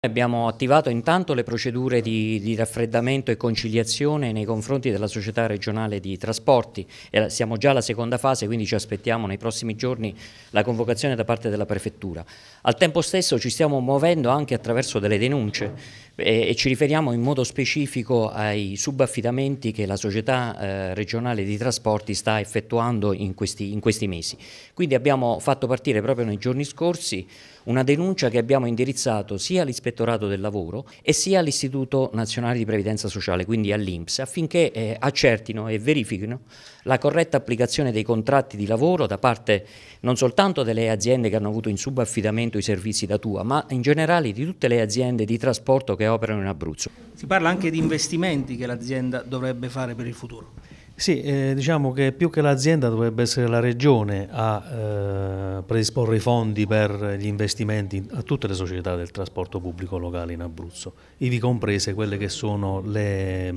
Abbiamo attivato intanto le procedure di, di, raffreddamento e conciliazione nei confronti della società regionale di trasporti, e siamo già alla seconda fase quindi ci aspettiamo nei prossimi giorni la convocazione da parte della prefettura. Al tempo stesso ci stiamo muovendo anche attraverso delle denunce e, eh, e ci riferiamo in modo specifico ai subaffidamenti che la società eh, regionale di trasporti sta effettuando in questi, in questi mesi. Quindi abbiamo fatto partire proprio nei giorni scorsi una denuncia che abbiamo indirizzato sia all'ispezione all'Ispettorato del Lavoro e sia all'Istituto Nazionale di Previdenza Sociale, quindi all'INPS, affinché eh, accertino e verifichino la corretta applicazione dei contratti di lavoro da parte non soltanto delle aziende che hanno avuto in subaffidamento i servizi da tua, ma in generale di tutte le aziende di trasporto che operano in Abruzzo. Si parla anche di investimenti che l'azienda dovrebbe fare per il futuro. Sì, eh, diciamo che più che l'azienda dovrebbe essere la regione a eh, predisporre i fondi per gli investimenti a tutte le società del trasporto pubblico locale in Abruzzo, ivi comprese quelle che sono le,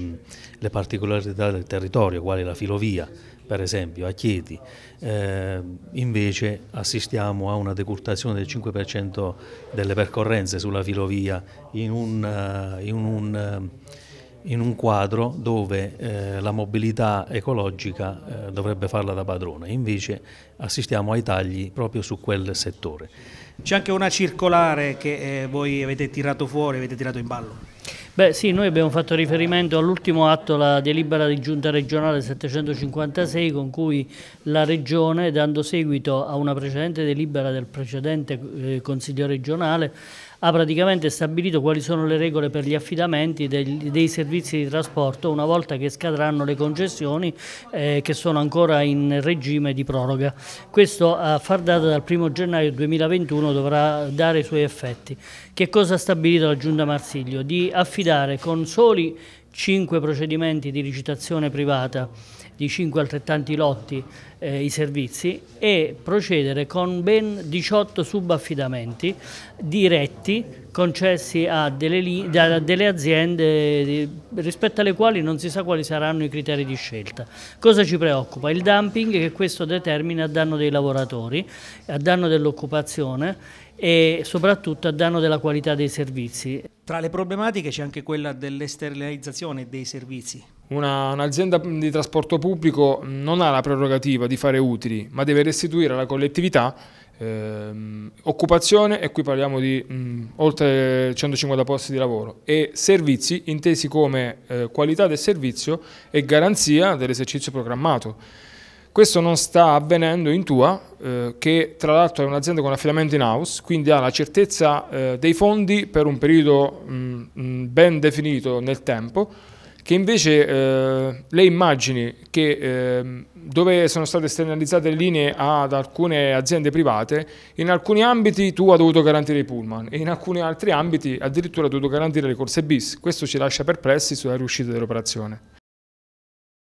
le particolarità del territorio, quali la filovia, per esempio a Chieti, eh, invece assistiamo a una decurtazione del 5% delle percorrenze sulla filovia in un, eh, in un eh, in un quadro dove eh, la mobilità ecologica eh, dovrebbe farla da padrone, invece assistiamo ai tagli proprio su quel settore. C'è anche una circolare che eh, voi avete tirato fuori, avete tirato in ballo. Beh sì, noi abbiamo fatto riferimento all'ultimo atto, la delibera di giunta regionale 756 con cui la Regione, dando seguito a una precedente delibera del precedente eh, Consiglio regionale, ha praticamente stabilito quali sono le regole per gli affidamenti dei, dei servizi di trasporto una volta che scadranno le concessioni eh, che sono ancora in regime di proroga. Questo a far data dal 1 gennaio 2021 dovrà dare i suoi effetti. Che cosa ha stabilito la Giunta Marsiglio? Di affidare realizzare con soli 5 procedimenti di licitazione privata di 5 altrettanti lotti eh, i servizi e procedere con ben 18 subaffidamenti diretti concessi a delle, a delle aziende di, rispetto alle quali non si sa quali saranno i criteri di scelta. Cosa ci preoccupa? Il dumping che questo determina a danno dei lavoratori, a danno dell'occupazione e soprattutto a danno della qualità dei servizi. Tra le problematiche c'è anche quella dell'esternalizzazione dei servizi. Un'azienda di trasporto pubblico non ha la prerogativa di fare utili, ma deve restituire alla collettività ehm, occupazione, e qui parliamo di mh, oltre 150 posti di lavoro, e servizi intesi come eh, qualità del servizio e garanzia dell'esercizio programmato. Questo non sta avvenendo in Tua, eh, che tra l'altro è un'azienda con affidamento in house, quindi ha la certezza eh, dei fondi per un periodo mh, mm, mm, ben definito nel tempo, che invece eh, le immagini che, eh, dove sono state esternalizzate le linee ad alcune aziende private, in alcuni ambiti tu hai dovuto garantire i pullman e in alcuni altri ambiti addirittura hai dovuto garantire le corse bis. Questo ci lascia perplessi sulla riuscita dell'operazione.